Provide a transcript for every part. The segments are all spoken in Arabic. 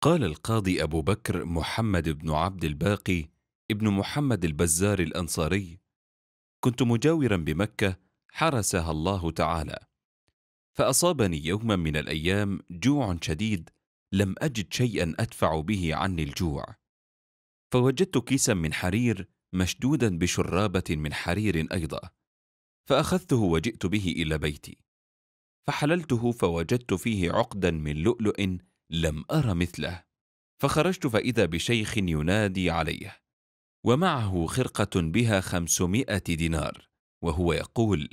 قال القاضي أبو بكر محمد بن عبد الباقي ابن محمد البزار الأنصاري كنت مجاورا بمكة حرسها الله تعالى فأصابني يوما من الأيام جوع شديد لم أجد شيئا أدفع به عني الجوع فوجدت كيسا من حرير مشدودا بشرابة من حرير أيضا فأخذته وجئت به إلى بيتي فحللته فوجدت فيه عقدا من لؤلؤ لم أر مثله فخرجت فإذا بشيخ ينادي عليه ومعه خرقة بها خمسمائة دينار وهو يقول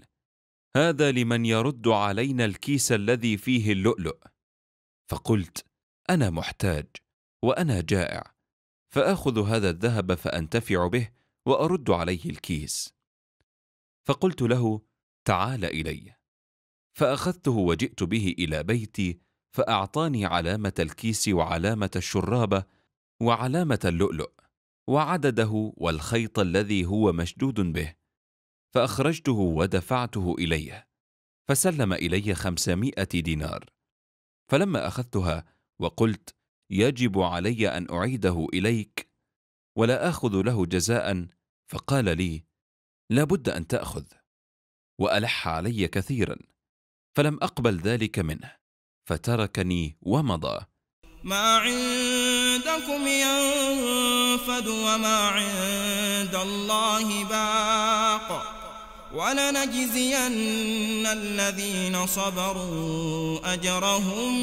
هذا لمن يرد علينا الكيس الذي فيه اللؤلؤ فقلت أنا محتاج وأنا جائع فآخذ هذا الذهب فأنتفع به وأرد عليه الكيس فقلت له تعال إلي فأخذته وجئت به إلى بيتي فأعطاني علامة الكيس وعلامة الشرابة وعلامة اللؤلؤ وعدده والخيط الذي هو مشدود به فأخرجته ودفعته إليه فسلم إلي خمسمائة دينار فلما أخذتها وقلت يجب علي أن أعيده إليك ولا آخذ له جزاء فقال لي لابد أن تأخذ وألح علي كثيرا فلم أقبل ذلك منه فتركني ومضى ما عندكم ينفد وما عند الله باق ولنجزين الذين صبروا أجرهم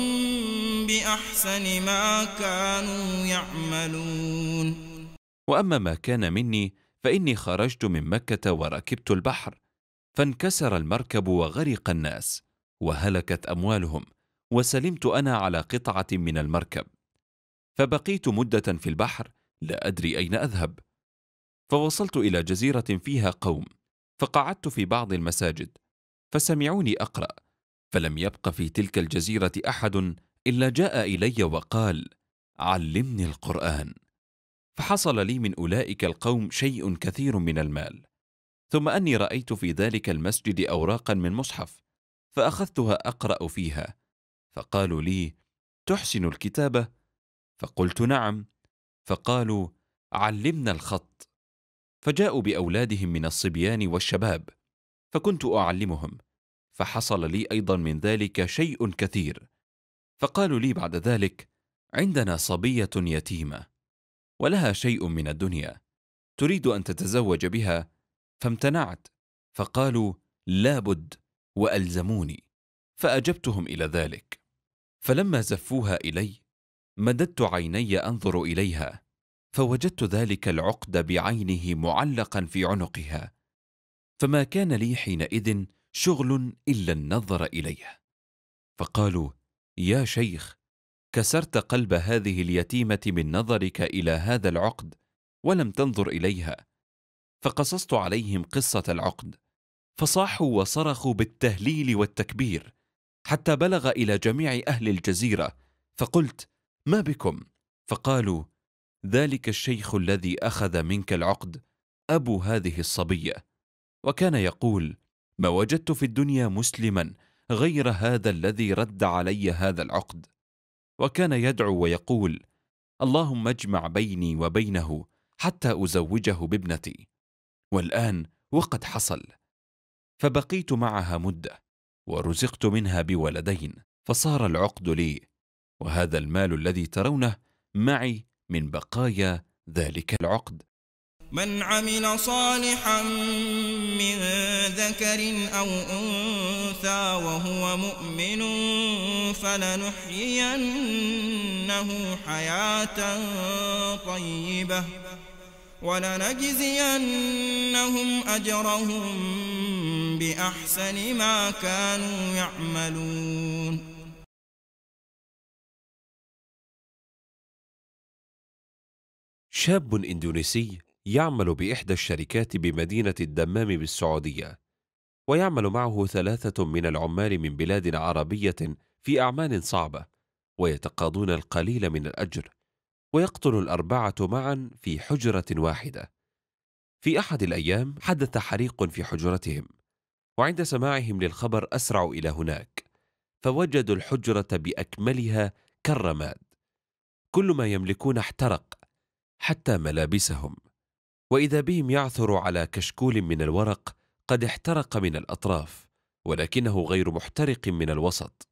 بأحسن ما كانوا يعملون وأما ما كان مني فإني خرجت من مكة وركبت البحر فانكسر المركب وغرق الناس وهلكت أموالهم وسلمت أنا على قطعة من المركب فبقيت مدة في البحر لا أدري أين أذهب فوصلت إلى جزيرة فيها قوم فقعدت في بعض المساجد فسمعوني أقرأ فلم يبق في تلك الجزيرة أحد إلا جاء إلي وقال علمني القرآن فحصل لي من أولئك القوم شيء كثير من المال ثم أني رأيت في ذلك المسجد أوراقا من مصحف فأخذتها أقرأ فيها فقالوا لي تحسن الكتابه فقلت نعم فقالوا علمنا الخط فجاءوا باولادهم من الصبيان والشباب فكنت اعلمهم فحصل لي ايضا من ذلك شيء كثير فقالوا لي بعد ذلك عندنا صبيه يتيمه ولها شيء من الدنيا تريد ان تتزوج بها فامتنعت فقالوا لابد والزموني فاجبتهم الى ذلك فلما زفوها الي مددت عيني انظر اليها فوجدت ذلك العقد بعينه معلقا في عنقها فما كان لي حينئذ شغل الا النظر اليه فقالوا يا شيخ كسرت قلب هذه اليتيمه من نظرك الى هذا العقد ولم تنظر اليها فقصصت عليهم قصه العقد فصاحوا وصرخوا بالتهليل والتكبير حتى بلغ الى جميع اهل الجزيره فقلت ما بكم فقالوا ذلك الشيخ الذي اخذ منك العقد ابو هذه الصبيه وكان يقول ما وجدت في الدنيا مسلما غير هذا الذي رد علي هذا العقد وكان يدعو ويقول اللهم اجمع بيني وبينه حتى ازوجه بابنتي والان وقد حصل فبقيت معها مده ورزقت منها بولدين فصار العقد لي وهذا المال الذي ترونه معي من بقايا ذلك العقد من عمل صالحا من ذكر أو أنثى وهو مؤمن فلنحيينه حياة طيبة ولنجزينهم أجرهم بأحسن ما كانوا يعملون شاب إندونيسي يعمل بإحدى الشركات بمدينة الدمام بالسعودية ويعمل معه ثلاثة من العمال من بلاد عربية في أعمال صعبة ويتقاضون القليل من الأجر ويقتل الأربعة معا في حجرة واحدة. في أحد الأيام حدث حريق في حجرتهم، وعند سماعهم للخبر أسرعوا إلى هناك، فوجدوا الحجرة بأكملها كالرماد. كل ما يملكون احترق، حتى ملابسهم. وإذا بهم يعثر على كشكول من الورق قد احترق من الأطراف، ولكنه غير محترق من الوسط.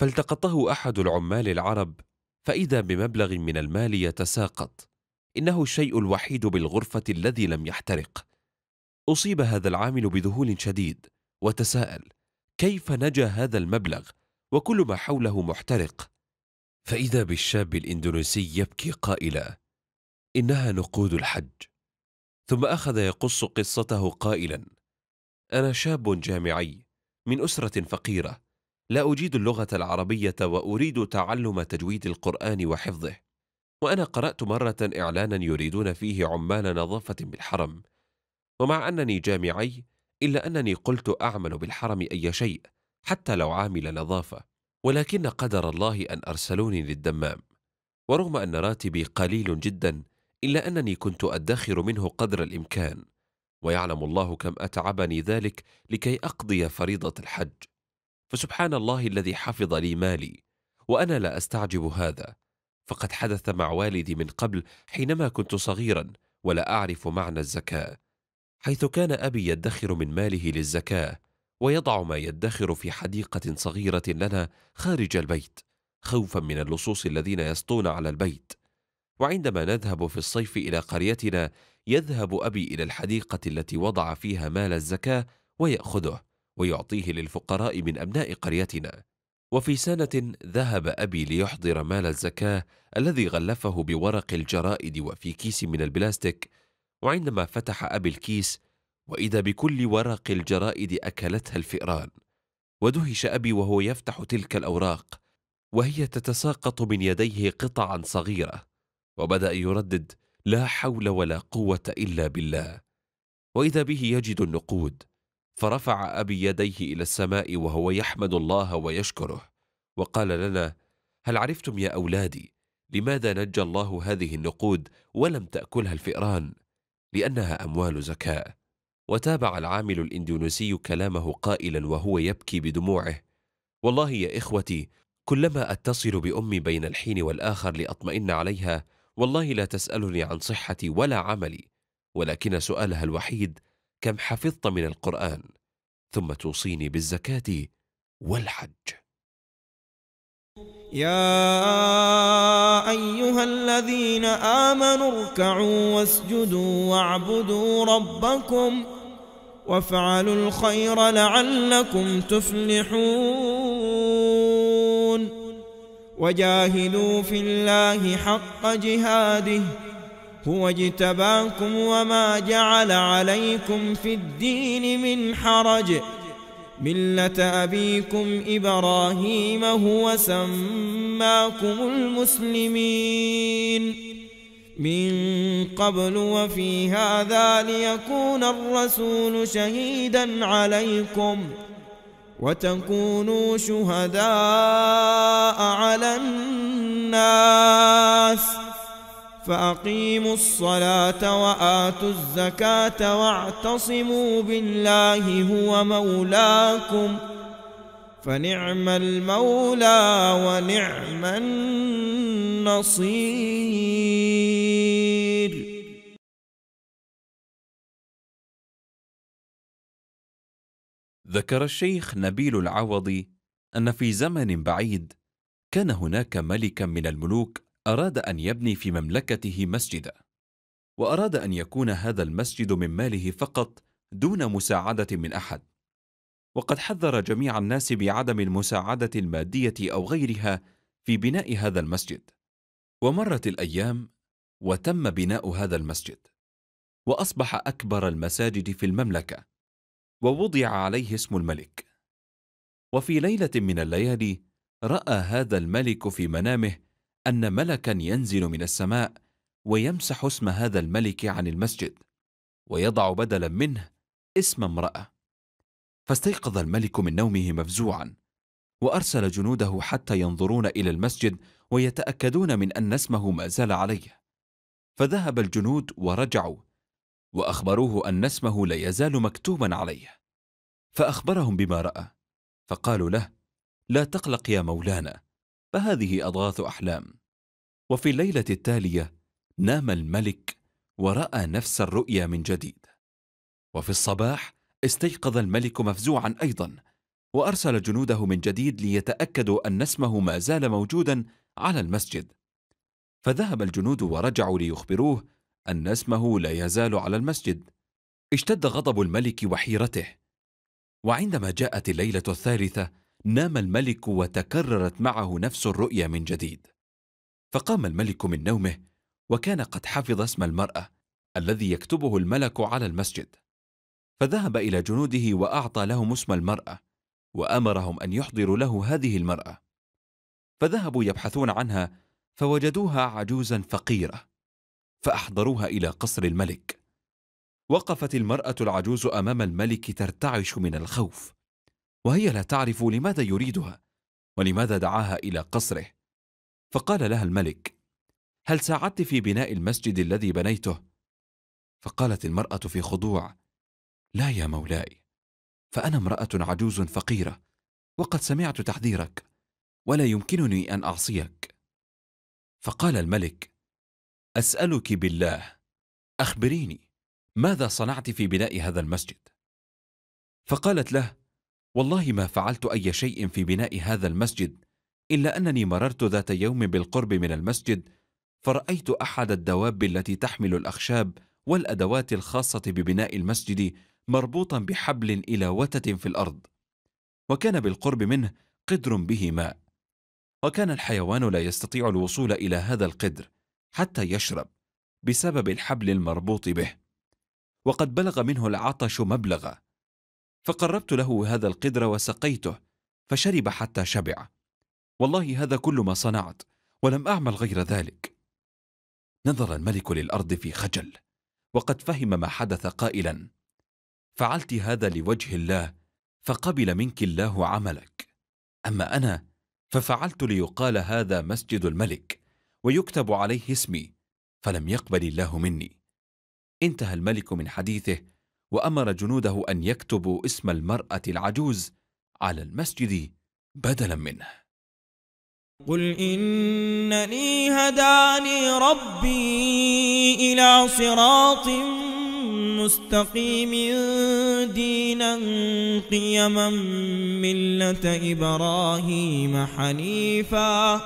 فالتقطه أحد العمال العرب فإذا بمبلغ من المال يتساقط إنه الشيء الوحيد بالغرفة الذي لم يحترق أصيب هذا العامل بذهول شديد وتساءل كيف نجا هذا المبلغ وكل ما حوله محترق فإذا بالشاب الإندونيسي يبكي قائلا إنها نقود الحج ثم أخذ يقص قصته قائلا أنا شاب جامعي من أسرة فقيرة لا أجيد اللغة العربية وأريد تعلم تجويد القرآن وحفظه وأنا قرأت مرة إعلانا يريدون فيه عمال نظافة بالحرم ومع أنني جامعي إلا أنني قلت أعمل بالحرم أي شيء حتى لو عامل نظافة ولكن قدر الله أن أرسلوني للدمام ورغم أن راتبي قليل جدا إلا أنني كنت أدخر منه قدر الإمكان ويعلم الله كم أتعبني ذلك لكي أقضي فريضة الحج فسبحان الله الذي حفظ لي مالي وانا لا استعجب هذا فقد حدث مع والدي من قبل حينما كنت صغيرا ولا اعرف معنى الزكاه حيث كان ابي يدخر من ماله للزكاه ويضع ما يدخر في حديقه صغيره لنا خارج البيت خوفا من اللصوص الذين يسطون على البيت وعندما نذهب في الصيف الى قريتنا يذهب ابي الى الحديقه التي وضع فيها مال الزكاه وياخذه ويعطيه للفقراء من أبناء قريتنا وفي سنة ذهب أبي ليحضر مال الزكاة الذي غلفه بورق الجرائد وفي كيس من البلاستيك وعندما فتح أبي الكيس وإذا بكل ورق الجرائد أكلتها الفئران ودهش أبي وهو يفتح تلك الأوراق وهي تتساقط من يديه قطعا صغيرة وبدأ يردد لا حول ولا قوة إلا بالله وإذا به يجد النقود فرفع أبي يديه إلى السماء وهو يحمد الله ويشكره وقال لنا هل عرفتم يا أولادي لماذا نجى الله هذه النقود ولم تأكلها الفئران؟ لأنها أموال زكاة وتابع العامل الإندونيسي كلامه قائلا وهو يبكي بدموعه والله يا إخوتي كلما أتصل بأمي بين الحين والآخر لأطمئن عليها والله لا تسألني عن صحتي ولا عملي ولكن سؤالها الوحيد كم حفظت من القرآن ثم توصيني بالزكاة والحج يا أيها الذين آمنوا اركعوا واسجدوا واعبدوا ربكم وافعلوا الخير لعلكم تفلحون وجاهدوا في الله حق جهاده هو اجتباكم وما جعل عليكم في الدين من حرج ملة أبيكم إبراهيم هو سماكم المسلمين من قبل وفي هذا ليكون الرسول شهيدا عليكم وتكونوا شهداء على الناس فأقيموا الصلاة وآتوا الزكاة واعتصموا بالله هو مولاكم فنعم المولى ونعم النصير ذكر الشيخ نبيل العوضي أن في زمن بعيد كان هناك ملكا من الملوك أراد أن يبني في مملكته مسجدا وأراد أن يكون هذا المسجد من ماله فقط دون مساعدة من أحد وقد حذر جميع الناس بعدم المساعدة المادية أو غيرها في بناء هذا المسجد ومرت الأيام وتم بناء هذا المسجد وأصبح أكبر المساجد في المملكة ووضع عليه اسم الملك وفي ليلة من الليالي رأى هذا الملك في منامه ان ملكا ينزل من السماء ويمسح اسم هذا الملك عن المسجد ويضع بدلا منه اسم امراه فاستيقظ الملك من نومه مفزوعا وارسل جنوده حتى ينظرون الى المسجد ويتاكدون من ان اسمه ما زال عليه فذهب الجنود ورجعوا واخبروه ان اسمه لا يزال مكتوبا عليه فاخبرهم بما راى فقالوا له لا تقلق يا مولانا فهذه اضغاث احلام وفي الليلة التالية نام الملك ورأى نفس الرؤيا من جديد وفي الصباح استيقظ الملك مفزوعا أيضا وأرسل جنوده من جديد ليتأكدوا أن اسمه ما زال موجودا على المسجد فذهب الجنود ورجعوا ليخبروه أن اسمه لا يزال على المسجد اشتد غضب الملك وحيرته وعندما جاءت الليلة الثالثة نام الملك وتكررت معه نفس الرؤيا من جديد فقام الملك من نومه وكان قد حفظ اسم المرأة الذي يكتبه الملك على المسجد فذهب إلى جنوده وأعطى لهم اسم المرأة وأمرهم أن يحضروا له هذه المرأة فذهبوا يبحثون عنها فوجدوها عجوزا فقيرة فأحضروها إلى قصر الملك وقفت المرأة العجوز أمام الملك ترتعش من الخوف وهي لا تعرف لماذا يريدها ولماذا دعاها إلى قصره فقال لها الملك هل ساعدت في بناء المسجد الذي بنيته فقالت المراه في خضوع لا يا مولاي فانا امراه عجوز فقيره وقد سمعت تحذيرك ولا يمكنني ان اعصيك فقال الملك اسالك بالله اخبريني ماذا صنعت في بناء هذا المسجد فقالت له والله ما فعلت اي شيء في بناء هذا المسجد إلا أنني مررت ذات يوم بالقرب من المسجد فرأيت أحد الدواب التي تحمل الأخشاب والأدوات الخاصة ببناء المسجد مربوطا بحبل إلى وتة في الأرض وكان بالقرب منه قدر به ماء وكان الحيوان لا يستطيع الوصول إلى هذا القدر حتى يشرب بسبب الحبل المربوط به وقد بلغ منه العطش مبلغا فقربت له هذا القدر وسقيته فشرب حتى شبع والله هذا كل ما صنعت ولم أعمل غير ذلك نظر الملك للأرض في خجل وقد فهم ما حدث قائلا فعلت هذا لوجه الله فقبل منك الله عملك أما أنا ففعلت ليقال هذا مسجد الملك ويكتب عليه اسمي فلم يقبل الله مني انتهى الملك من حديثه وأمر جنوده أن يكتبوا اسم المرأة العجوز على المسجد بدلا منه قل إنني هداني ربي إلى صراط مستقيم دينا قيما ملة إبراهيم حنيفا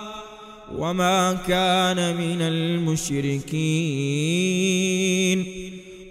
وما كان من المشركين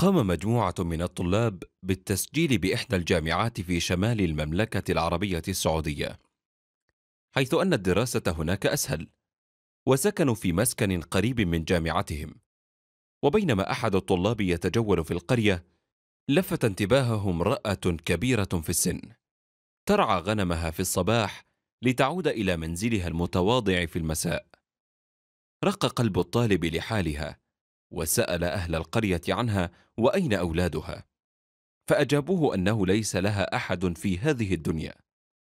قام مجموعة من الطلاب بالتسجيل بإحدى الجامعات في شمال المملكة العربية السعودية، حيث أن الدراسة هناك أسهل، وسكنوا في مسكن قريب من جامعتهم. وبينما أحد الطلاب يتجول في القرية، لفت انتباههم امرأة كبيرة في السن، ترعى غنمها في الصباح لتعود إلى منزلها المتواضع في المساء. رق قلب الطالب لحالها، وسأل أهل القرية عنها وأين أولادها فأجابوه أنه ليس لها أحد في هذه الدنيا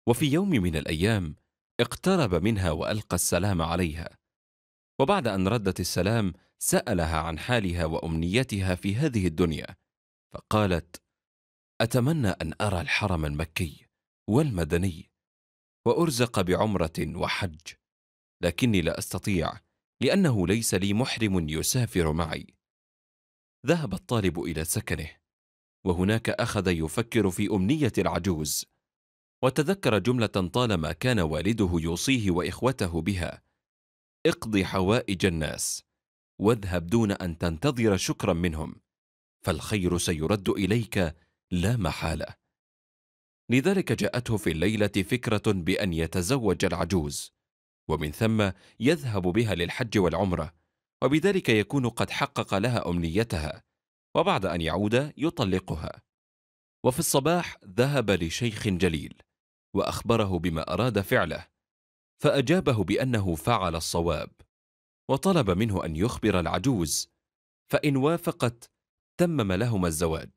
وفي يوم من الأيام اقترب منها وألقى السلام عليها وبعد أن ردت السلام سألها عن حالها وأمنيتها في هذه الدنيا فقالت أتمنى أن أرى الحرم المكي والمدني وأرزق بعمرة وحج لكني لا أستطيع لأنه ليس لي محرم يسافر معي ذهب الطالب إلى سكنه وهناك أخذ يفكر في أمنية العجوز وتذكر جملة طالما كان والده يوصيه وإخوته بها اقضي حوائج الناس واذهب دون أن تنتظر شكرا منهم فالخير سيرد إليك لا محالة لذلك جاءته في الليلة فكرة بأن يتزوج العجوز ومن ثم يذهب بها للحج والعمره وبذلك يكون قد حقق لها امنيتها وبعد ان يعود يطلقها وفي الصباح ذهب لشيخ جليل واخبره بما اراد فعله فاجابه بانه فعل الصواب وطلب منه ان يخبر العجوز فان وافقت تمم لهما الزواج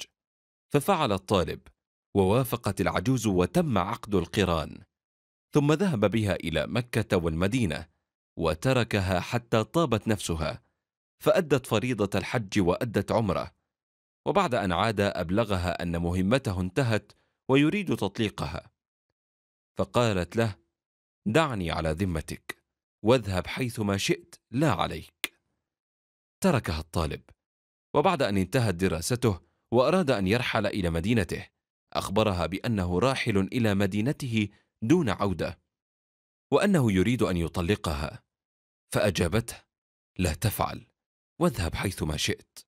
ففعل الطالب ووافقت العجوز وتم عقد القران ثم ذهب بها إلى مكة والمدينة وتركها حتى طابت نفسها فأدت فريضة الحج وأدت عمره وبعد أن عاد أبلغها أن مهمته انتهت ويريد تطليقها فقالت له دعني على ذمتك واذهب حيثما شئت لا عليك تركها الطالب وبعد أن انتهت دراسته وأراد أن يرحل إلى مدينته أخبرها بأنه راحل إلى مدينته دون عودة وأنه يريد أن يطلقها فأجابته لا تفعل واذهب حيثما شئت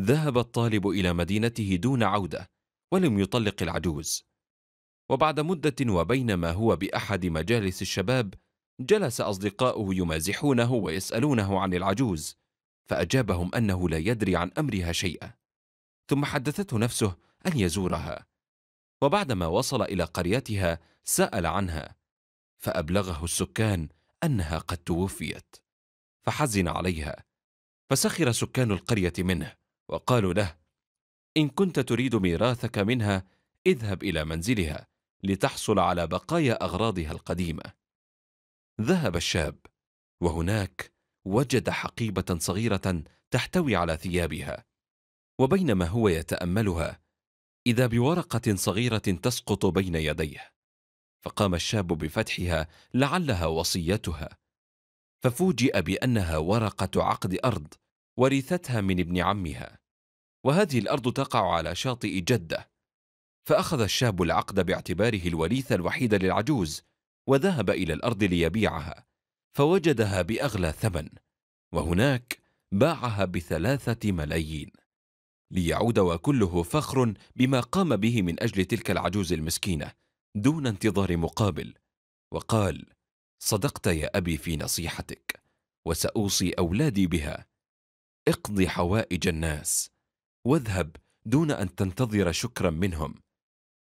ذهب الطالب إلى مدينته دون عودة ولم يطلق العجوز وبعد مدة وبينما هو بأحد مجالس الشباب جلس أصدقاؤه يمازحونه ويسألونه عن العجوز فأجابهم أنه لا يدري عن أمرها شيئا ثم حدثته نفسه أن يزورها وبعدما وصل إلى قريتها سأل عنها فأبلغه السكان أنها قد توفيت فحزن عليها فسخر سكان القرية منه وقالوا له إن كنت تريد ميراثك منها اذهب إلى منزلها لتحصل على بقايا أغراضها القديمة ذهب الشاب وهناك وجد حقيبة صغيرة تحتوي على ثيابها وبينما هو يتأملها إذا بورقة صغيرة تسقط بين يديه فقام الشاب بفتحها لعلها وصيتها ففوجئ بانها ورقه عقد ارض ورثتها من ابن عمها وهذه الارض تقع على شاطئ جده فاخذ الشاب العقد باعتباره الوريث الوحيد للعجوز وذهب الى الارض ليبيعها فوجدها باغلى ثمن وهناك باعها بثلاثه ملايين ليعود وكله فخر بما قام به من اجل تلك العجوز المسكينه دون انتظار مقابل وقال صدقت يا ابي في نصيحتك وساوصي اولادي بها اقضي حوائج الناس واذهب دون ان تنتظر شكرا منهم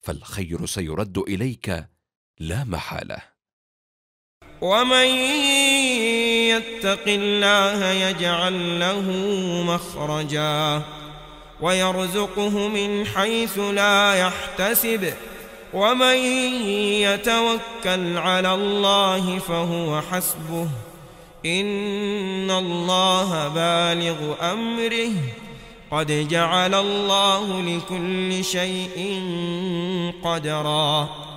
فالخير سيرد اليك لا محاله ومن يتق الله يجعل له مخرجا ويرزقه من حيث لا يحتسب ومن يتوكل على الله فهو حسبه إن الله بالغ أمره قد جعل الله لكل شيء قدرا